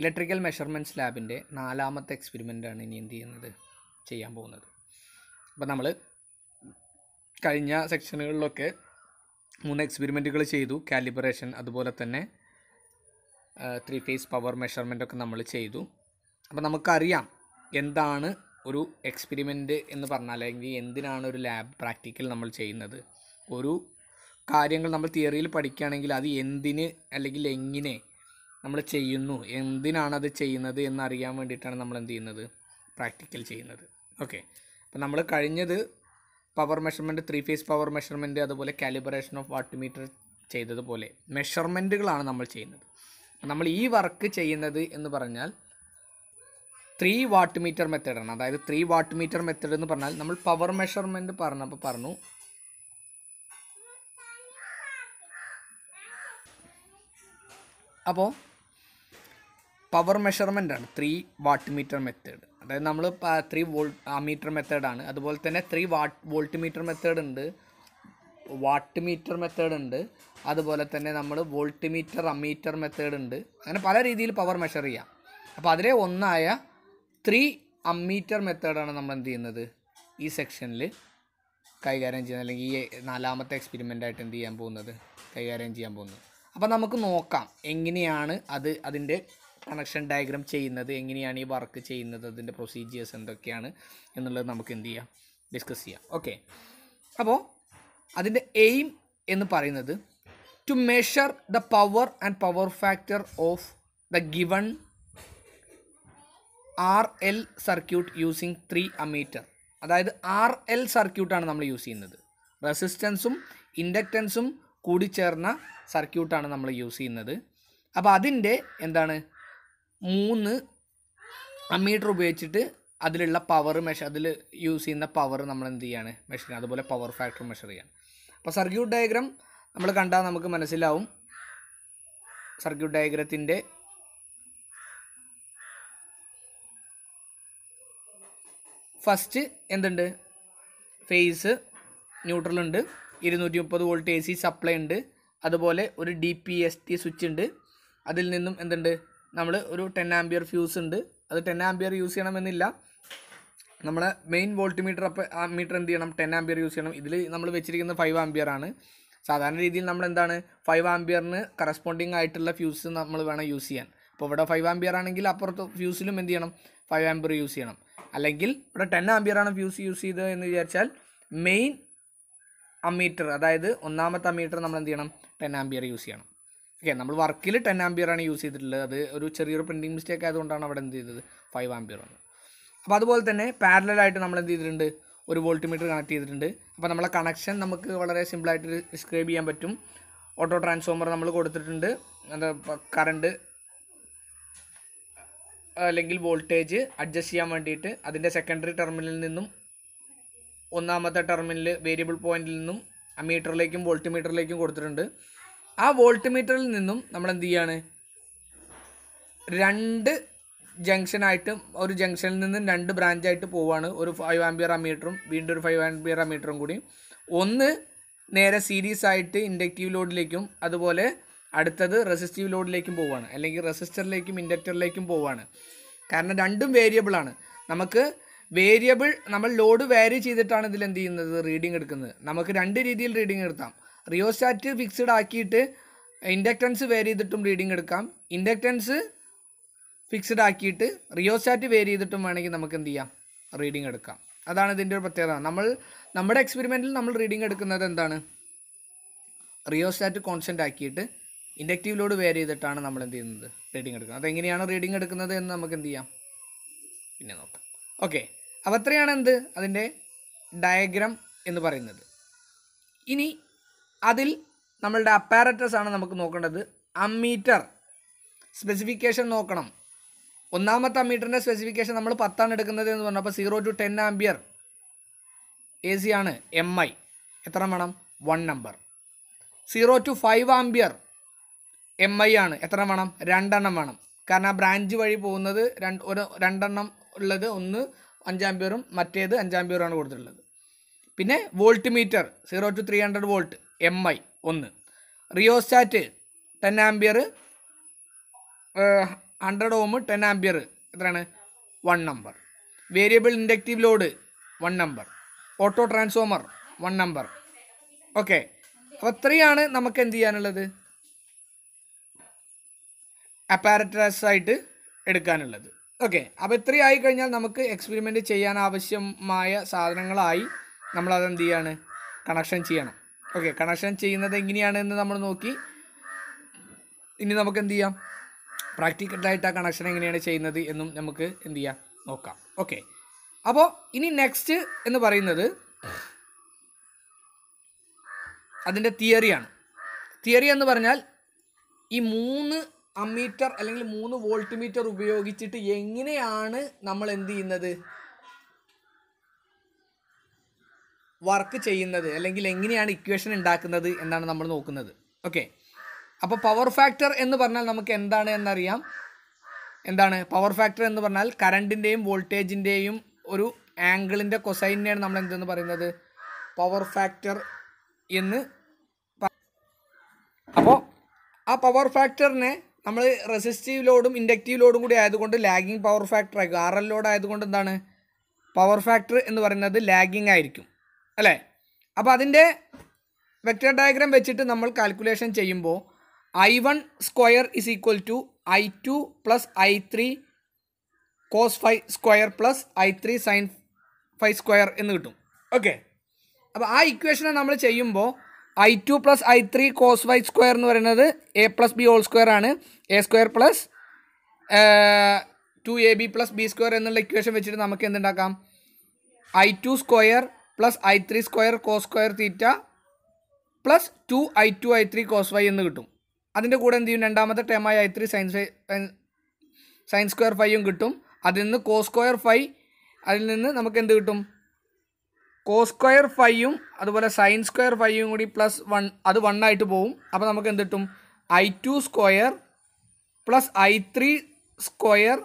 electrical measurements ലാബിൻ്റെ നാലാമത്തെ എക്സ്പെരിമെൻ്റാണ് ഇനി എന്ത് ചെയ്യുന്നത് ചെയ്യാൻ പോകുന്നത് അപ്പോൾ നമ്മൾ കഴിഞ്ഞ സെക്ഷനുകളിലൊക്കെ മൂന്ന് എക്സ്പെരിമെൻറ്റുകൾ ചെയ്തു കാലിബ്രേഷൻ അതുപോലെ തന്നെ ത്രീ ഫേസ് പവർ ഒക്കെ നമ്മൾ ചെയ്തു അപ്പോൾ നമുക്കറിയാം എന്താണ് ഒരു എക്സ്പെരിമെൻ്റ് എന്ന് പറഞ്ഞാൽ അല്ലെങ്കിൽ എന്തിനാണ് ഒരു ലാബ് പ്രാക്ടിക്കൽ നമ്മൾ ചെയ്യുന്നത് ഒരു കാര്യങ്ങൾ നമ്മൾ തിയറിയിൽ പഠിക്കുകയാണെങ്കിൽ അത് എന്തിന് അല്ലെങ്കിൽ എങ്ങനെ നമ്മൾ ചെയ്യുന്നു എന്തിനാണത് ചെയ്യുന്നത് എന്നറിയാൻ വേണ്ടിയിട്ടാണ് നമ്മൾ എന്ത് ചെയ്യുന്നത് പ്രാക്ടിക്കൽ ചെയ്യുന്നത് ഓക്കെ അപ്പോൾ നമ്മൾ കഴിഞ്ഞത് power measurement three phase power measurement അതുപോലെ കാലിബ്രേഷൻ ഓഫ് വാട്ട് മീറ്റർ ചെയ്തതുപോലെ മെഷർമെൻറ്റുകളാണ് നമ്മൾ ചെയ്യുന്നത് നമ്മൾ ഈ വർക്ക് ചെയ്യുന്നത് എന്ന് പറഞ്ഞാൽ ത്രീ വാട്ട് മീറ്റർ മെത്തേഡാണ് അതായത് ത്രീ വാട്ട് മീറ്റർ മെത്തേഡ് എന്ന് പറഞ്ഞാൽ നമ്മൾ പവർ മെഷർമെൻറ്റ് പറഞ്ഞപ്പോൾ പറഞ്ഞു അപ്പോൾ പവർ മെഷർമെൻ്റ് ആണ് ത്രീ വാട്ട് മീറ്റർ മെത്തേഡ് അതായത് നമ്മൾ ത്രീ വോൾ മീറ്റർ മെത്തേഡാണ് അതുപോലെ തന്നെ three watt voltmeter method ഉണ്ട് വാട്ട് മീറ്റർ മെത്തേഡ് ഉണ്ട് അതുപോലെ തന്നെ നമ്മൾ വോൾട്ട് മീറ്റർ അമീറ്റർ മെത്തേഡ് ഉണ്ട് അങ്ങനെ പല രീതിയിൽ പവർ മെഷർ ചെയ്യാം അപ്പോൾ അതിലെ ഒന്നായ ത്രീ അമ്മീറ്റർ മെത്തേഡാണ് നമ്മൾ എന്ത് ചെയ്യുന്നത് ഈ സെക്ഷനിൽ കൈകാര്യം ചെയ്യുന്നത് അല്ലെങ്കിൽ ഈ നാലാമത്തെ എക്സ്പെരിമെൻ്റ് ആയിട്ട് എന്ത് ചെയ്യാൻ പോകുന്നത് കൈകാര്യം ചെയ്യാൻ പോകുന്നത് അപ്പോൾ നമുക്ക് നോക്കാം എങ്ങനെയാണ് അത് അതിൻ്റെ കണക്ഷൻ ഡയഗ്രാം ചെയ്യുന്നത് എങ്ങനെയാണ് ഈ വർക്ക് ചെയ്യുന്നത് അതിൻ്റെ പ്രൊസീജിയേഴ്സ് എന്തൊക്കെയാണ് എന്നുള്ളത് നമുക്ക് എന്ത് ചെയ്യാം ഡിസ്കസ് ചെയ്യാം ഓക്കെ അപ്പോൾ അതിൻ്റെ എയിം എന്ന് പറയുന്നത് to measure the power and power factor of the given R L circuit using three ammeter അതായത് ആർ എൽ സർക്യൂട്ടാണ് നമ്മൾ യൂസ് ചെയ്യുന്നത് റെസിസ്റ്റൻസും ഇൻഡക്റ്റൻസും കൂടിച്ചേർന്ന സർക്യൂട്ടാണ് നമ്മൾ യൂസ് ചെയ്യുന്നത് അപ്പോൾ അതിൻ്റെ എന്താണ് മൂന്ന് അമ്മീറ്റർ ഉപയോഗിച്ചിട്ട് അതിലുള്ള പവർ മെഷർ അതിൽ യൂസ് ചെയ്യുന്ന പവർ നമ്മൾ എന്ത് ചെയ്യാണ് മെഷർ ചെയ്യുക അതുപോലെ പവർ ഫാക്ടർ മെഷർ ചെയ്യാണ് അപ്പോൾ സർക്യൂട്ട് ഡയഗ്രാം നമ്മൾ കണ്ടാൽ നമുക്ക് മനസ്സിലാവും സർക്യൂട്ട് ഡയഗ്രത്തിൻ്റെ ഫസ്റ്റ് എന്തുണ്ട് ഫേസ് ന്യൂട്രലുണ്ട് ഇരുന്നൂറ്റി മുപ്പത് വോൾട്ട് എ സി സപ്ലൈ ഉണ്ട് അതുപോലെ ഒരു D P S T switch ഉണ്ട് അതിൽ നിന്നും എന്തുണ്ട് നമ്മൾ ഒരു ടെൻ ആംബിയർ ഫ്യൂസ് ഉണ്ട് അത് ടെൻ ആംബിയർ യൂസ് ചെയ്യണമെന്നില്ല നമ്മുടെ main voltmeter ammeter എന്ത് ചെയ്യണം ടെൻ ആംബിയർ യൂസ് ചെയ്യണം ഇതിൽ നമ്മൾ വെച്ചിരിക്കുന്നത് ഫൈവ് ആംബിയർ ആണ് സാധാരണ രീതിയിൽ നമ്മൾ എന്താണ് ഫൈവ് ആംബിയറിന് കറസ്പോണ്ടിങ് ആയിട്ടുള്ള ഫ്യൂസ് നമ്മൾ വേണം യൂസ് ചെയ്യാൻ അപ്പോൾ ഇവിടെ ഫൈവ് ആംബിയർ ആണെങ്കിൽ അപ്പുറത്ത് ഫ്യൂസിലും എന്ത് ചെയ്യണം ഫൈവ് ആംബിയർ യൂസ് ചെയ്യണം അല്ലെങ്കിൽ ഇവിടെ ടെൻ ആംബിയർ ആണ് ഫ്യൂസ് യൂസ് ചെയ്തത് എന്ന് വിചാരിച്ചാൽ മെയിൻ അമ്മീറ്റർ അതായത് ഒന്നാമത്തെ അമ്മീറ്റർ നമ്മൾ എന്ത് ചെയ്യണം ടെൻ ആംബിയർ യൂസ് ചെയ്യണം ഓക്കെ നമ്മൾ വർക്കിൽ ടെൻ ആംബിയറാണ് യൂസ് ചെയ്തിട്ടുള്ളത് അത് ഒരു ചെറിയൊരു പ്രിൻറ്റിംഗ് മിസ്റ്റേക്ക് ആയതുകൊണ്ടാണ് അവിടെ എന്ത് ചെയ്തത് ഫൈവ് ആംബിയർ ആണ് അപ്പോൾ അതുപോലെ തന്നെ പാരലായിട്ട് നമ്മൾ എന്ത് ചെയ്തിട്ടുണ്ട് ഒരു വോൾട്ട് മീറ്റർ കണക്ട് ചെയ്തിട്ടുണ്ട് അപ്പോൾ നമ്മളെ കണക്ഷൻ നമുക്ക് വളരെ സിമ്പിളായിട്ട് ഡിസ്ക്രൈബ് ചെയ്യാൻ പറ്റും ഓട്ടോ ട്രാൻസ്ഫോമർ നമ്മൾ കൊടുത്തിട്ടുണ്ട് എന്താ കറണ്ട് അല്ലെങ്കിൽ വോൾട്ടേജ് അഡ്ജസ്റ്റ് ചെയ്യാൻ വേണ്ടിയിട്ട് അതിൻ്റെ സെക്കൻഡറി ടെർമിനലിൽ നിന്നും ഒന്നാമത്തെ ടെർമിനൽ വേരിയബിൾ പോയിന്റിൽ നിന്നും മീറ്ററിലേക്കും വോൾട്ട് മീറ്ററിലേക്കും കൊടുത്തിട്ടുണ്ട് ആ വോൾട്ട് മീറ്ററിൽ നിന്നും നമ്മൾ എന്ത് ചെയ്യാണ് രണ്ട് ജംഗ്ഷനായിട്ട് ഒരു ജംഗ്ഷനിൽ നിന്നും രണ്ട് ബ്രാഞ്ചായിട്ട് പോവുകയാണ് ഒരു ഫൈവ് ആംബിയർ അമീറ്ററും വീണ്ടും ഒരു ഫൈവ് ആംബിയർ അമീറ്ററും കൂടി ഒന്ന് നേരെ സീരീസ് ആയിട്ട് ഇൻഡക്റ്റീവ് ലോഡിലേക്കും അതുപോലെ അടുത്തത് റെസിസ്റ്റീവ് ലോഡിലേക്കും പോവുകയാണ് അല്ലെങ്കിൽ റെസിസ്റ്ററിലേക്കും ഇൻഡക്റ്ററിലേക്കും പോവുകയാണ് കാരണം രണ്ടും വേരിയബിളാണ് നമുക്ക് വേരിയബിൾ നമ്മൾ ലോഡ് വേരി ചെയ്തിട്ടാണ് ഇതിൽ എന്ത് ചെയ്യുന്നത് റീഡിംഗ് എടുക്കുന്നത് നമുക്ക് രണ്ട് രീതിയിൽ റീഡിംഗ് എടുത്താം റിയോസ്റ്റാറ്റ് ഫിക്സ്ഡ് ആക്കിയിട്ട് ഇൻഡക്റ്റൻസ് വേരി ചെയ്തിട്ടും റീഡിംഗ് എടുക്കാം ഇൻഡക്റ്റൻസ് ഫിക്സ്ഡ് ആക്കിയിട്ട് റിയോസ്റ്റാറ്റ് വേരി ചെയ്തിട്ടും വേണമെങ്കിൽ നമുക്ക് എന്ത് ചെയ്യാം റീഡിംഗ് എടുക്കാം അതാണ് ഇതിൻ്റെ ഒരു പ്രത്യേകത നമ്മൾ നമ്മുടെ എക്സ്പെരിമെൻറ്റിൽ നമ്മൾ റീഡിംഗ് എടുക്കുന്നത് എന്താണ് റിയോസ്റ്റാറ്റ് കോൺസെൻ്റ് ആക്കിയിട്ട് ഇൻഡക്റ്റീവ് ലോഡ് വേരി ചെയ്തിട്ടാണ് നമ്മൾ എന്ത് ചെയ്യുന്നത് റീഡിംഗ് എടുക്കുന്നത് അതെങ്ങനെയാണ് റീഡിംഗ് എടുക്കുന്നത് എന്ന് നമുക്ക് എന്ത് ചെയ്യാം പിന്നെ നോക്കാം ഓക്കെ അപ്പോൾ അത്രയാണ് എന്ത് അതിൻ്റെ ഡയഗ്രാം എന്ന് പറയുന്നത് ഇനി അതിൽ നമ്മളുടെ അപ്പാരറ്റസ് ആണ് നമുക്ക് നോക്കേണ്ടത് അമ്മീറ്റർ സ്പെസിഫിക്കേഷൻ നോക്കണം ഒന്നാമത്തെ അമ്മീറ്ററിൻ്റെ സ്പെസിഫിക്കേഷൻ നമ്മൾ പത്താണ് എടുക്കുന്നത് എന്ന് പറഞ്ഞു അപ്പോൾ zero to ten ampere A C ആണ് എം ഐ എത്ര വേണം one number zero to five ampere M I ആണ് എത്ര വേണം രണ്ടെണ്ണം വേണം കാരണം ആ ബ്രാഞ്ച് വഴി പോകുന്നത് രണ്ട് ഒരു രണ്ടെണ്ണം ഉള്ളത് ഒന്ന് അഞ്ചാംബിയറും മറ്റേത് അഞ്ചാംബിയറുമാണ് കൊടുത്തിട്ടുള്ളത് പിന്നെ voltmeter zero to three hundred volt M I ഒന്ന് rheostat ten ampere hundred ohm ten ampere എത്രയാണ് one number variable inductive load one number autotransformer one number okay അപ്പോൾ ഇത്രയാണ് നമുക്ക് എന്ത് ചെയ്യാനുള്ളത് അപ്പാരറ്റസ് ആയിട്ട് എടുക്കാനുള്ളത് ഓക്കെ അപ്പോൾ ഇത്രയായി കഴിഞ്ഞാൽ നമുക്ക് എക്സ്പെരിമെൻറ്റ് ചെയ്യാൻ ആവശ്യമായ സാധനങ്ങളായി നമ്മളത് എന്ത് ചെയ്യാണ് കണക്ഷൻ ചെയ്യണം ഓക്കെ കണക്ഷൻ ചെയ്യുന്നത് എങ്ങനെയാണ് എന്ന് നമ്മൾ നോക്കി ഇനി നമുക്ക് എന്ത് ചെയ്യാം പ്രാക്ടിക്കലായിട്ട് ആ കണക്ഷൻ എങ്ങനെയാണ് ചെയ്യുന്നത് എന്നും നമുക്ക് എന്ത് ചെയ്യാം നോക്കാം ഓക്കെ അപ്പോൾ ഇനി നെക്സ്റ്റ് എന്ന് പറയുന്നത് അതിൻ്റെ തിയറിയാണ് തിയറി എന്ന് പറഞ്ഞാൽ ഈ മൂന്ന് അമ്മീറ്റർ അല്ലെങ്കിൽ മൂന്ന് വോൾട്ട് മീറ്റർ ഉപയോഗിച്ചിട്ട് എങ്ങനെയാണ് നമ്മൾ എന്ത് ചെയ്യുന്നത് വർക്ക് ചെയ്യുന്നത് അല്ലെങ്കിൽ എങ്ങനെയാണ് ഇക്വേഷൻ ഉണ്ടാക്കുന്നത് എന്നാണ് നമ്മൾ നോക്കുന്നത് ഓക്കെ അപ്പോൾ പവർ ഫാക്ടർ എന്ന് പറഞ്ഞാൽ നമുക്ക് എന്താണ് എന്നറിയാം എന്താണ് പവർ ഫാക്ടർ എന്ന് പറഞ്ഞാൽ കറണ്ടിൻ്റെയും വോൾട്ടേജിൻ്റെയും ഒരു ആംഗിളിൻ്റെ കൊസൈനെയാണ് നമ്മൾ എന്തെന്ന് പറയുന്നത് പവർ ഫാക്ടർ എന്ന് അപ്പോൾ ആ പവർ ഫാക്ടറിനെ നമ്മൾ റെസിസ്റ്റീവ് ലോഡും ഇൻഡക്റ്റീവ് ലോഡും കൂടി ആയതുകൊണ്ട് ലാഗിങ് പവർ ഫാക്ടർ ആയിരിക്കും ആർ എൽ ലോഡ് ആയതുകൊണ്ട് എന്താണ് പവർ ഫാക്ടർ എന്ന് പറയുന്നത് ലാഗിങ് ആയിരിക്കും അല്ലേ അപ്പോൾ അതിൻ്റെ വെക്റ്റർ ഡയഗ്രാം വെച്ചിട്ട് നമ്മൾ കാൽക്കുലേഷൻ ചെയ്യുമ്പോൾ I one square is equal to I two plus I three cos five square plus I three sine five square എന്ന് കിട്ടും ഓക്കെ അപ്പോൾ ആ ഇക്വേഷനെ നമ്മൾ ചെയ്യുമ്പോൾ I two plus I three cos Y square എന്ന് പറയുന്നത് A plus B whole square ആണ് A square plus two A B plus B square എന്നുള്ള ഇക്വേഷൻ വെച്ചിട്ട് നമുക്ക് എന്തുണ്ടാക്കാം I two square plus I three square cos square theta plus two I two I three cos Y എന്ന് കിട്ടും അതിൻ്റെ കൂടെ എന്ത് ചെയ്യും രണ്ടാമത്തെ ടേമായ I three science sines science square ഫൈവും കിട്ടും അതിൽ നിന്ന് കോ സ്ക്വയർ ഫൈ അതിൽ നിന്ന് നമുക്ക് എന്ത് കിട്ടും കോ സ്ക്വയർ ഫൈവും അതുപോലെ സയൻസ് സ്ക്വയർ ഫൈവും കൂടി പ്ലസ് വൺ അത് വൺ ആയിട്ട് പോവും അപ്പോൾ നമുക്ക് എന്ത് കിട്ടും I two square plus I three square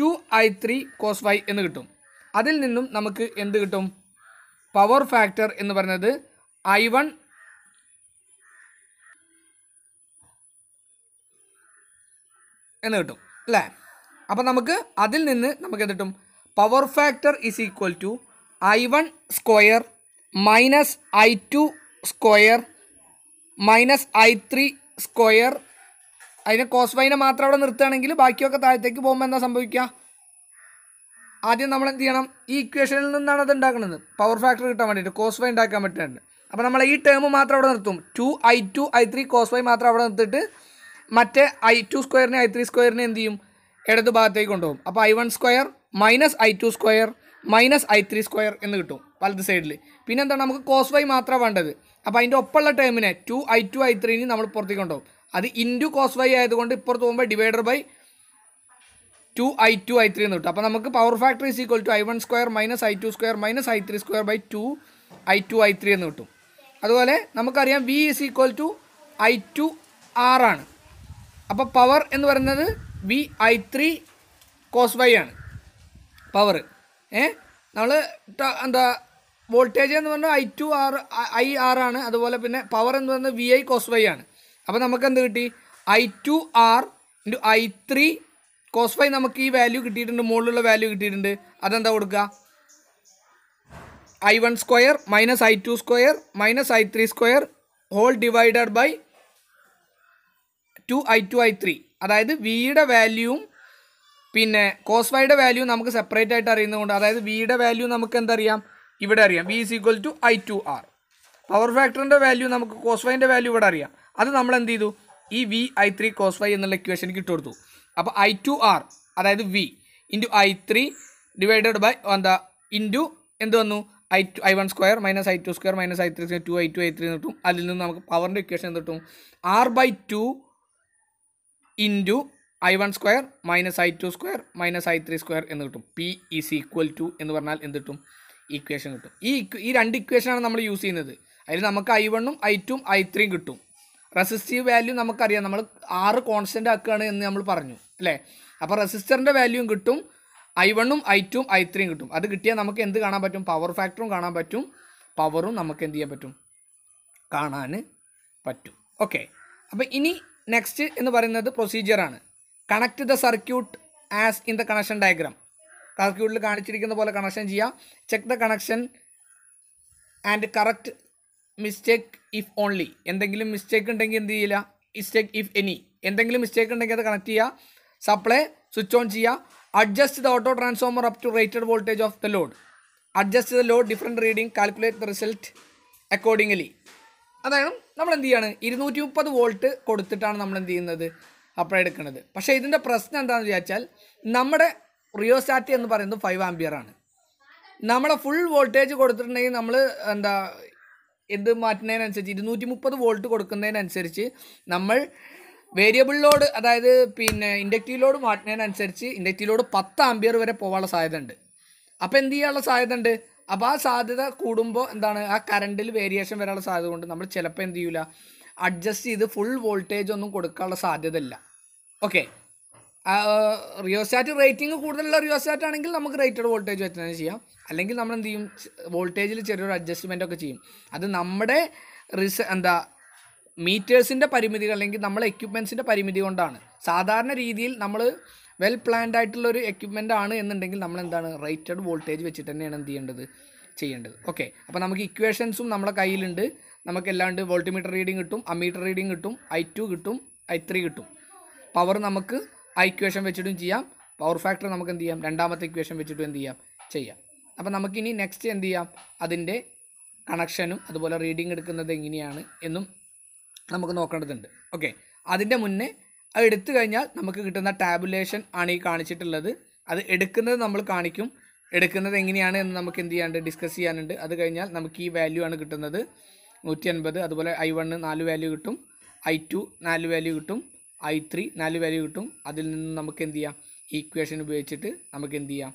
two I three cos phi എന്ന് കിട്ടും അതിൽ നിന്നും നമുക്ക് എന്ത് കിട്ടും പവർ ഫാക്ടർ എന്ന് പറയുന്നത് ഐ വൺ എന്ന് കിട്ടും അല്ലേ അപ്പം നമുക്ക് അതിൽ നിന്ന് നമുക്ക് എന്ത് കിട്ടും power factor is equal to I one square minus I two square minus I three square അതിനെ കോസ് വൈനെ മാത്രം അവിടെ നിർത്തുകയാണെങ്കിൽ ബാക്കിയൊക്കെ താഴത്തേക്ക് പോകുമ്പോൾ എന്താ സംഭവിക്കുക ആദ്യം നമ്മൾ എന്ത് ചെയ്യണം ഈ ഇക്വേഷനിൽ നിന്നാണ് അത് ഉണ്ടാക്കുന്നത് പവർ ഫാക്ടർ കിട്ടാൻ വേണ്ടിയിട്ട് കോസ് വൈ ഉണ്ടാക്കാൻ പറ്റുന്നുണ്ട് അപ്പോൾ നമ്മൾ ഈ ടേം മാത്രം അവിടെ നിർത്തും two I two I three cos Y മാത്രം അവിടെ നിർത്തിയിട്ട് മറ്റേ ഐ ടു സ്ക്വയറിനെ ഐ ത്രീ സ്ക്വയറിനെ എന്ത് ചെയ്യും ഇടത് ഭാഗത്തേക്ക് കൊണ്ടുപോകും അപ്പോൾ I one square minus I two square minus I three square എന്ന് കിട്ടും വലത് സൈഡിൽ പിന്നെ എന്താണ് നമുക്ക് കോസ് വൈ മാത്രമാണ് വേണ്ടത് അപ്പോൾ അതിൻ്റെ ഒപ്പമുള്ള ടേമിനെ ടു ഐ ടു ഐ ത്രീനെ നമ്മൾ പുറത്തേക്ക് കൊണ്ടുപോകും അത് ഇൻറ്റു കോസ് വൈ ആയതുകൊണ്ട് ഇപ്പുറത്ത് പോകുമ്പോൾ divider by two I two I three എന്ന് കിട്ടും അപ്പോൾ നമുക്ക് power factor is equal to I one square minus I two square minus I three square by two I two I three എന്ന് കിട്ടും അതുപോലെ നമുക്കറിയാം V is equal to I two R ആണ് അപ്പോൾ പവർ എന്ന് പറയുന്നത് V I three cos Y ആണ് power ഏ നമ്മൾ എന്താ വോൾട്ടേജ് എന്ന് പറഞ്ഞാൽ I two R I R ആണ് അതുപോലെ പിന്നെ പവർ എന്ന് പറയുന്നത് വി ഐ കോസ് വൈ ആണ് അപ്പോൾ നമുക്ക് എന്ത് കിട്ടി I two R into I three cos five നമുക്ക് ഈ വാല്യൂ കിട്ടിയിട്ടുണ്ട് മുകളിലുള്ള വാല്യൂ കിട്ടിയിട്ടുണ്ട് അതെന്താ കൊടുക്കുക I one square minus I two square minus I three square whole divided by two I two I three അതായത് വിയുടെ വാല്യൂവും പിന്നെ കോസ് വൈയുടെ വാല്യൂ നമുക്ക് സെപ്പറേറ്റ് ആയിട്ട് അറിയുന്നതുകൊണ്ട് അതായത് വിയുടെ വാല്യൂ നമുക്ക് എന്തറിയാം ഇവിടെ അറിയാം V is equal to I two R power ഫാക്ടറിൻ്റെ വാല്യൂ നമുക്ക് കോസ് വൈൻ്റെ വാല്യൂ ഇവിടെ അറിയാം അത് നമ്മൾ എന്ത് ചെയ്തു ഈ V I three cos Y എന്നുള്ള ഇക്വേഷൻ കിട്ടുകൊടുത്തു അപ്പോൾ ഐ ടു ആർ അതായത് V into I three divided by എന്താ ഇൻറ്റു എന്ത് വന്നു I two I one square minus I two square minus I three square two I two I three കിട്ടും അതിൽ നിന്ന് നമുക്ക് പവറിൻ്റെ ഇക്വേഷൻ എന്ത് കിട്ടും R by two into I one square minus I two square minus I three square എന്ന് കിട്ടും P is equal to എന്ന് പറഞ്ഞാൽ എന്ത് കിട്ടും ഇക്വേഷൻ കിട്ടും ഈ ഈ രണ്ട് ഇക്വേഷനാണ് നമ്മൾ യൂസ് ചെയ്യുന്നത് അതിൽ നമുക്ക് ഐ വണ്ണും ഐ ടും ഐ ത്രീയും കിട്ടും റെസിസ്റ്റീവ് വാല്യൂ നമുക്കറിയാം നമ്മൾ ആറ് കോൺസ്റ്റൻ്റ് ആക്കുകയാണ് എന്ന് നമ്മൾ പറഞ്ഞു അല്ലേ അപ്പോൾ റെസിസ്റ്ററിൻ്റെ വാല്യൂ കിട്ടും ഐ വണ്ണും ഐ ടൂം ഐ ത്രീയും കിട്ടും അത് കിട്ടിയാൽ നമുക്ക് എന്ത് കാണാൻ പറ്റും പവർ ഫാക്ടറും കാണാൻ പറ്റും പവറും നമുക്ക് എന്ത് ചെയ്യാൻ പറ്റും കാണാൻ പറ്റും ഓക്കെ അപ്പോൾ ഇനി നെക്സ്റ്റ് എന്ന് പറയുന്നത് പ്രൊസീജിയറാണ് connect the circuit as in the connection diagram സർക്യൂട്ടിൽ കാണിച്ചിരിക്കുന്ന പോലെ കണക്ഷൻ ചെയ്യുക check the connection and correct mistake if only എന്തെങ്കിലും മിസ്റ്റേക്ക് ഉണ്ടെങ്കിൽ എന്ത് ചെയ്യില്ല മിസ്റ്റേക്ക് ഇഫ് എനി എന്തെങ്കിലും മിസ്റ്റേക്ക് ഉണ്ടെങ്കിൽ അത് കണക്ട് ചെയ്യുക സപ്ലൈ സ്വിച്ച് ഓൺ ചെയ്യുക adjust the auto transformer up to rated voltage of the load adjust the load different reading calculate the result accordingly അതായത് നമ്മൾ എന്ത് ചെയ്യാണ് ഇരുന്നൂറ്റി മുപ്പത് വോൾട്ട് കൊടുത്തിട്ടാണ് നമ്മൾ എന്ത് ചെയ്യുന്നത് അപ്ലൈ എടുക്കുന്നത് പക്ഷേ ഇതിൻ്റെ പ്രശ്നം എന്താണെന്ന് വിചാരിച്ചാൽ നമ്മുടെ റിയോസ്റ്റാറ്റ് എന്ന് പറയുന്നത് ഫൈവ് ആംബിയർ ആണ് നമ്മളെ ഫുൾ വോൾട്ടേജ് കൊടുത്തിട്ടുണ്ടെങ്കിൽ നമ്മൾ എന്താ ഇത് മാറ്റുന്നതിനനുസരിച്ച് ഇരുന്നൂറ്റി മുപ്പത് വോൾട്ട് കൊടുക്കുന്നതിനനുസരിച്ച് നമ്മൾ വേരിയബിൾ ലോഡ് അതായത് പിന്നെ ഇൻഡക്റ്റീവ് ലോഡ് മാറ്റുന്നതിനനുസരിച്ച് ഇൻഡക്റ്റീവ് ലോഡ് പത്ത് ആംബിയർ വരെ പോകാനുള്ള സാധ്യത ഉണ്ട് അപ്പോൾ എന്ത് ചെയ്യാനുള്ള സാധ്യത ഉണ്ട് അപ്പോൾ ആ സാധ്യത കൂടുമ്പോൾ എന്താണ് ആ കറണ്ടിൽ വേരിയേഷൻ വരാനുള്ള സാധ്യത കൊണ്ട് നമ്മൾ ചിലപ്പോൾ എന്ത് ചെയ്യില്ല അഡ്ജസ്റ്റ് ചെയ്ത് ഫുൾ വോൾട്ടേജ് ഒന്നും കൊടുക്കാനുള്ള സാധ്യതയില്ല ഓക്കെ റിയോസ്റ്റാറ്റ് റേറ്റിംഗ് കൂടുതലുള്ള റിയോസ്റ്റാറ്റ് ആണെങ്കിൽ നമുക്ക് റേറ്റഡ് വോൾട്ടേജ് വെച്ചാൽ ചെയ്യാം അല്ലെങ്കിൽ നമ്മൾ എന്ത് ചെയ്യും വോൾട്ടേജിൽ ചെറിയൊരു അഡ്ജസ്റ്റ്മെൻ്റ് ഒക്കെ ചെയ്യും അത് നമ്മുടെ റിസ എന്താ മീറ്റേഴ്സിൻ്റെ പരിമിതികൾ അല്ലെങ്കിൽ നമ്മളെ എക്യുപ്മെൻസിൻ്റെ പരിമിതി കൊണ്ടാണ് സാധാരണ രീതിയിൽ നമ്മൾ വെൽ പ്ലാൻഡ് ഒരു എക്യുപ്മെൻ്റ് ആണ് എന്നുണ്ടെങ്കിൽ നമ്മൾ എന്താണ് റേറ്റഡ് വോൾട്ടേജ് വെച്ചിട്ട് തന്നെയാണ് എന്ത് ചെയ്യേണ്ടത് ചെയ്യേണ്ടത് ഓക്കെ അപ്പോൾ നമുക്ക് ഇക്വേഷൻസും നമ്മുടെ കയ്യിലുണ്ട് നമുക്ക് എല്ലാണ്ട് വോൾട്ടിമീറ്റർ റീഡിംഗ് കിട്ടും അമ്മീറ്റർ റീഡിംഗ് കിട്ടും ഐ ടു കിട്ടും ഐ ത്രീ കിട്ടും പവർ നമുക്ക് ആ ഇക്വേഷൻ വെച്ചിട്ടും ചെയ്യാം പവർ ഫാക്ടർ നമുക്ക് എന്ത് ചെയ്യാം രണ്ടാമത്തെ ഇക്വേഷൻ വെച്ചിട്ടും എന്ത് ചെയ്യാം ചെയ്യാം അപ്പോൾ നമുക്കിനി നെക്സ്റ്റ് എന്ത് ചെയ്യാം അതിൻ്റെ കണക്ഷനും അതുപോലെ റീഡിംഗ് എടുക്കുന്നത് എങ്ങനെയാണ് എന്നും നമുക്ക് നോക്കേണ്ടതുണ്ട് ഓക്കെ അതിൻ്റെ മുന്നേ അത് എടുത്തു കഴിഞ്ഞാൽ നമുക്ക് കിട്ടുന്ന ടാബുലേഷൻ ആണ് ഈ കാണിച്ചിട്ടുള്ളത് അത് എടുക്കുന്നത് നമ്മൾ കാണിക്കും എടുക്കുന്നത് എങ്ങനെയാണ് എന്ന് നമുക്ക് എന്ത് ചെയ്യാനുണ്ട് ഡിസ്കസ് ചെയ്യാനുണ്ട് അത് കഴിഞ്ഞാൽ നമുക്ക് ഈ വാല്യൂ ആണ് കിട്ടുന്നത് നൂറ്റി അൻപത് അതുപോലെ ഐ വണ്ണ് നാല് വാല്യൂ കിട്ടും ഐ ടു നാല് വാല്യൂ കിട്ടും ഐ ത്രീ നാല് വാല്യൂ കിട്ടും അതിൽ നിന്ന് നമുക്ക് എന്ത് ചെയ്യാം ഈക്വേഷൻ ഉപയോഗിച്ചിട്ട് നമുക്ക് എന്ത് ചെയ്യാം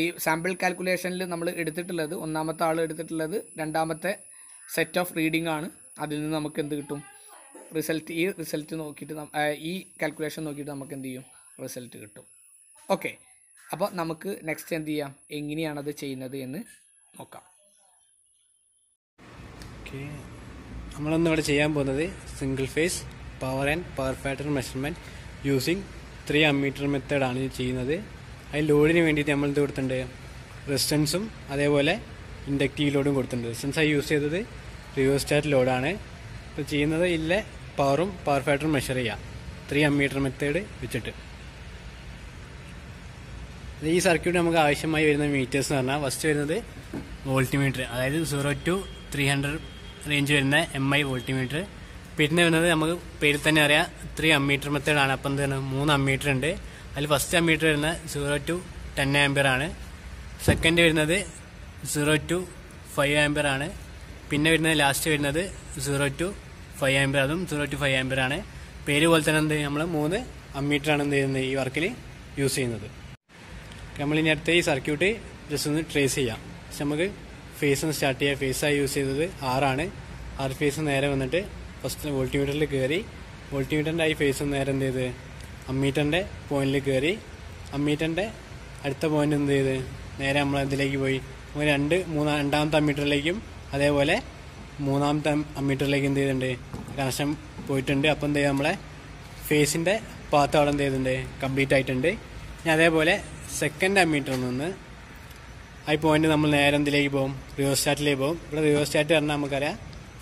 ഈ സാമ്പിൾ കാൽക്കുലേഷനിൽ നമ്മൾ എടുത്തിട്ടുള്ളത് ഒന്നാമത്തെ ആൾ എടുത്തിട്ടുള്ളത് രണ്ടാമത്തെ സെറ്റ് ഓഫ് റീഡിംഗ് ആണ് അതിൽ നിന്ന് നമുക്ക് എന്ത് കിട്ടും റിസൾട്ട് ഈ റിസൾട്ട് നോക്കിയിട്ട് ഈ കാൽക്കുലേഷൻ നോക്കിയിട്ട് നമുക്ക് എന്ത് ചെയ്യും റിസൾട്ട് കിട്ടും ഓക്കെ അപ്പോൾ നമുക്ക് നെക്സ്റ്റ് എന്ത് ചെയ്യാം എങ്ങനെയാണത് ചെയ്യുന്നത് എന്ന് നോക്കാം ഓക്കെ നമ്മളൊന്നിവിടെ ചെയ്യാൻ പോകുന്നത് single phase power and power factor measurement using three ammeter മെത്തേഡാണ് ഇത് ചെയ്യുന്നത് അതിൽ ലോഡിന് വേണ്ടിയിട്ട് നമ്മൾ ഇത് കൊടുത്തിട്ടുണ്ട് റെസിസ്റ്റൻസും അതേപോലെ ഇൻഡക്റ്റീവ് ലോഡും കൊടുത്തിട്ടുണ്ട് റെസിസ്റ്റൻസ് ആയി യൂസ് ചെയ്തത് റിയോസ്റ്റാറ്റ് ലോഡാണ് ഇപ്പോൾ ചെയ്യുന്നത് ഇല്ല പവറും പവർ ഫാക്ടറും മെഷർ ചെയ്യാം ത്രീ അമ്മീറ്റർ മെത്തേഡ് വെച്ചിട്ട് ഈ സർക്യൂട്ട് നമുക്ക് ആവശ്യമായി വരുന്ന മീറ്റേഴ്സ് എന്ന് പറഞ്ഞാൽ ഫസ്റ്റ് വരുന്നത് വോൾട്ടിമീറ്റർ അതായത് zero to three hundred range വരുന്ന എം ഐ വോൾട്ടിമീറ്റർ പിന്നെ വരുന്നത് നമുക്ക് പേരിൽ തന്നെ അറിയാം ത്രീ അമ്മീറ്റർ മെത്തേഡാണ് അപ്പം തന്നെ മൂന്ന് അമ്മീറ്റർ ഉണ്ട് അതിൽ ഫസ്റ്റ് അമ്മീറ്റർ വരുന്നത് സീറോ ടു ടെൻ ആംബിയർ ആണ് സെക്കൻഡ് വരുന്നത് സീറോ ടു ഫൈവ് ആംബിയർ ആണ് പിന്നെ വരുന്നത് ലാസ്റ്റ് വരുന്നത് സീറോ ടു ഫൈവ് ആംബിയർ അതും സീറോ ടു ഫൈവ് ആംബിയർ ആണ് പേര് പോലെ തന്നെ എന്ത് നമ്മൾ മൂന്ന് അമ്മീറ്ററാണ് എന്ത് ചെയ്യുന്നത് ഈ വർക്കിൽ യൂസ് ചെയ്യുന്നത് നമ്മൾ ഇനി അടുത്ത ഈ സർക്യൂട്ട് ജസ്റ്റ് ഒന്ന് ട്രേസ് ചെയ്യാം പക്ഷെ നമുക്ക് ഫേസ് സ്റ്റാർട്ട് ചെയ്യാം ഫേസായി യൂസ് ചെയ്തത് ആറാണ് ആറ് ഫേസ് നേരെ വന്നിട്ട് ഫസ്റ്റ് വോൾട്ടിമീറ്ററിൽ കയറി വോൾട്ടിമീറ്ററിൻ്റെ ആയി ഫേസ് നേരെ എന്ത് ചെയ്ത് അമ്മീറ്ററിൻ്റെ പോയിന്റിൽ കയറി അമ്മീറ്ററിൻ്റെ അടുത്ത പോയിന്റ് എന്ത് ചെയ്ത് നേരെ നമ്മൾ ഇതിലേക്ക് പോയി അങ്ങനെ രണ്ട് മൂന്നാം രണ്ടാമത്തെ അമ്മീറ്ററിലേക്കും അതേപോലെ മൂന്നാമത്തെ അമ്മീറ്ററിലേക്കും എന്ത് ചെയ്തിട്ടുണ്ട് കണക്ഷൻ പോയിട്ടുണ്ട് അപ്പം എന്ത് ചെയ്യുക നമ്മളെ ഫേസിൻ്റെ പാത്ത് അവിടെ എന്ത് ചെയ്തിട്ടുണ്ട് കംപ്ലീറ്റ് ആയിട്ടുണ്ട് ഇനി അതേപോലെ സെക്കൻഡ് അമ്മീറ്ററിൽ നിന്ന് ആ പോയിന്റ് നമ്മൾ നേരെ എന്തിലേക്ക് പോകും ചാറ്റിലേക്ക് പോകും ഇവിടെ ചാറ്റ് പറഞ്ഞാൽ നമുക്കറിയാം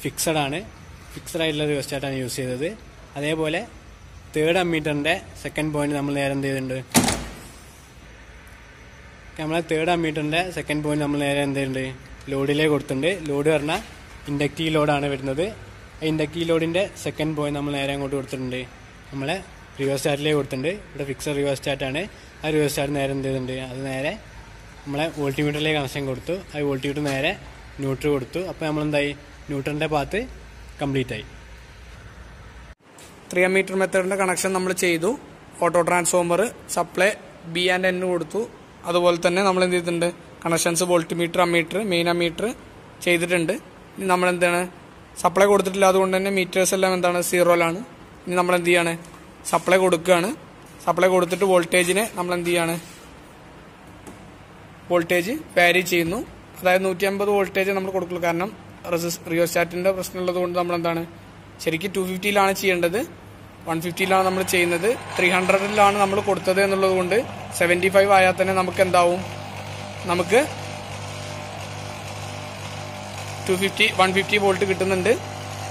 ഫിക്സഡ് ആണ് ഫിക്സഡ് ആയിട്ടുള്ള ഒരു വെസ്റ്റായിട്ടാണ് യൂസ് ചെയ്തത് അതേപോലെ തേർഡ് അമ്മീറ്ററിൻ്റെ സെക്കൻഡ് പോയിന്റ് നമ്മൾ നേരെ എന്ത് ചെയ്തിട്ടുണ്ട് നമ്മളെ തേർഡ് അമ്മീറ്ററിൻ്റെ സെക്കൻഡ് പോയിന്റ് നമ്മൾ നേരെ എന്ത് ചെയ്യുന്നുണ്ട് ലോഡിലേ കൊടുത്തിട്ടുണ്ട് ലോഡ് പറഞ്ഞാൽ ഇൻഡക്റ്റീവ് ലോഡാണ് വരുന്നത് ഇൻഡക്റ്റീവ് ലോഡിൻ്റെ സെക്കൻഡ് പോയിന്റ് നമ്മൾ നേരെ അങ്ങോട്ട് കൊടുത്തിട്ടുണ്ട് നമ്മളെ റിവേഴ്സ് സ്റ്റാർട്ടിലേ കൊടുത്തിട്ടുണ്ട് ഇവിടെ ഫിക്സഡ് റിവേഴ്സ് സ്റ്റാർട്ടാണ് ആ റിവേഴ്സ് സ്റ്റാർട്ട് നേരെ എന്ത് ചെയ്തിട്ടുണ്ട് അത് നേരെ നമ്മളെ വോൾട്ടിമീറ്ററിലേക്ക് കണക്ഷൻ കൊടുത്തു ആ വോൾട്ടിമീറ്റർ നേരെ ന്യൂട്രൽ കൊടുത്തു അപ്പോൾ നമ്മളെന്തായി ന്യൂട്രലിൻ്റെ ഭാഗത്ത് കംപ്ലീറ്റ് ആയി ത്രീ മീറ്റർ മെത്തേഡിൻ്റെ കണക്ഷൻ നമ്മൾ ചെയ്തു auto transformer supply B and N കൊടുത്തു അതുപോലെ തന്നെ നമ്മൾ എന്ത് ചെയ്തിട്ടുണ്ട് connections voltmeter ammeter main ammeter ചെയ്തിട്ടുണ്ട് ഇനി നമ്മൾ എന്താണ് സപ്ലൈ കൊടുത്തിട്ടില്ല അതുകൊണ്ട് തന്നെ മീറ്റേഴ്സ് എല്ലാം എന്താണ് സീറോയിലാണ് ഇനി നമ്മൾ എന്ത് ചെയ്യാണ് സപ്ലൈ കൊടുക്കുകയാണ് സപ്ലൈ കൊടുത്തിട്ട് വോൾട്ടേജിനെ നമ്മൾ എന്ത് ചെയ്യാണ് വോൾട്ടേജ് വാരി ചെയ്യുന്നു അതായത് നൂറ്റി അമ്പത് വോൾട്ടേജ് നമ്മൾ കൊടുക്കുള്ളൂ കാരണം റെസിസ് റിയോസ്റ്റാറ്റിൻ്റെ പ്രശ്നമുള്ളത് കൊണ്ട് നമ്മൾ എന്താണ് ശരിക്കും ടു ഫിഫ്റ്റിയിലാണ് ചെയ്യേണ്ടത് വൺ ഫിഫ്റ്റിയിലാണ് നമ്മൾ ചെയ്യുന്നത് ത്രീ ഹൺഡ്രഡിലാണ് നമ്മൾ കൊടുത്തത് എന്നുള്ളത് കൊണ്ട് സെവൻറ്റി ഫൈവ് ആയാൽ തന്നെ നമുക്ക് എന്താവും നമുക്ക് two fifty one fifty volt കിട്ടുന്നുണ്ട്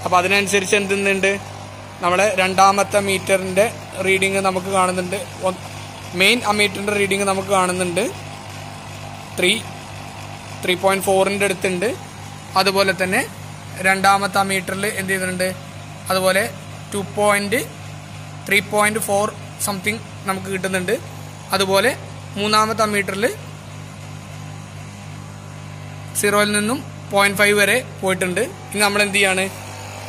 അപ്പോൾ അതിനനുസരിച്ച് എന്തുന്നുണ്ട് നമ്മുടെ രണ്ടാമത്തെ മീറ്ററിൻ്റെ റീഡിങ് നമുക്ക് കാണുന്നുണ്ട് മെയിൻ അമീറ്ററിൻ്റെ റീഡിങ് നമുക്ക് കാണുന്നുണ്ട് ത്രീ ത്രീ പോയിന്റ് ഫോറിൻ്റെ അടുത്തുണ്ട് അതുപോലെ തന്നെ രണ്ടാമത്തെ മീറ്ററിൽ എന്ത് ചെയ്തിട്ടുണ്ട് അതുപോലെ two point three point four something നമുക്ക് കിട്ടുന്നുണ്ട് അതുപോലെ മൂന്നാമത്തെ മീറ്ററിൽ സീറോയിൽ നിന്നും പോയിന്റ് ഫൈവ് വരെ പോയിട്ടുണ്ട് ഇനി നമ്മൾ എന്ത് ചെയ്യാണ്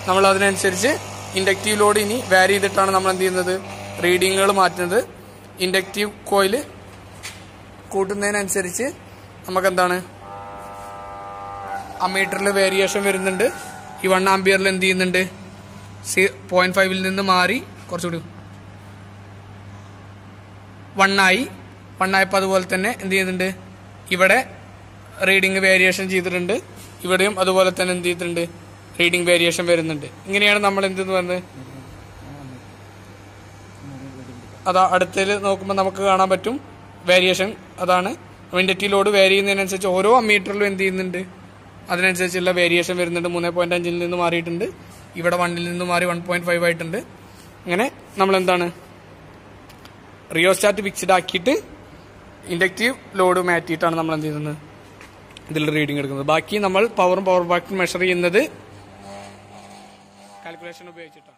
നമ്മൾ അതിനനുസരിച്ച് ഇൻഡക്റ്റീവ് ലോഡ് ഇനി വാരി ചെയ്തിട്ടാണ് നമ്മൾ എന്ത് ചെയ്യുന്നത് റീഡിങ്ങുകൾ മാറ്റുന്നത് ഇൻഡക്റ്റീവ് കോയിൽ കൂട്ടുന്നതിനനുസരിച്ച് നമുക്കെന്താണ് അമീറ്ററിൽ വേരിയേഷൻ വരുന്നുണ്ട് ഈ വൺ ആംബിയറിൽ എന്ത് ചെയ്യുന്നുണ്ട് സി പോയിന്റ് ഫൈവിൽ നിന്ന് മാറി കുറച്ചുകൂടി വണ്ണായി വണ്ണായപ്പോൾ അതുപോലെ തന്നെ എന്ത് ചെയ്യുന്നുണ്ട് ഇവിടെ റീഡിങ് വേരിയേഷൻ ചെയ്തിട്ടുണ്ട് ഇവിടെയും അതുപോലെ തന്നെ എന്ത് ചെയ്തിട്ടുണ്ട് റീഡിങ് വേരിയേഷൻ വരുന്നുണ്ട് ഇങ്ങനെയാണ് നമ്മൾ എന്തെന്ന് പറയുന്നത് അതാ അടുത്തിൽ നോക്കുമ്പോൾ നമുക്ക് കാണാൻ പറ്റും വേരിയേഷൻ അതാണ് വിൻഡറ്റി ലോഡ് വേരി ചെയ്യുന്നതിനനുസരിച്ച് ഓരോ അമ്മീറ്ററിലും എന്ത് ചെയ്യുന്നുണ്ട് അതിനനുസരിച്ചുള്ള വേരിയേഷൻ വരുന്നുണ്ട് മൂന്ന് പോയിന്റ് അഞ്ചിൽ നിന്ന് മാറിയിട്ടുണ്ട് ഇവിടെ വണ്ണിൽ നിന്ന് മാറി വൺ പോയിന്റ് ഫൈവ് ആയിട്ടുണ്ട് അങ്ങനെ നമ്മൾ എന്താണ് റിയോസ്റ്റാറ്റ് ഫിക്സ്ഡ് ആക്കിയിട്ട് ഇൻഡക്റ്റീവ് ലോഡ് മാറ്റിയിട്ടാണ് നമ്മൾ എന്ത് ചെയ്യുന്നത് ഇതിൽ റീഡിംഗ് എടുക്കുന്നത് ബാക്കി നമ്മൾ പവറും പവർ ബാക്കും മെഷർ ചെയ്യുന്നത് കാൽക്കുലേഷൻ ഉപയോഗിച്ചിട്ട്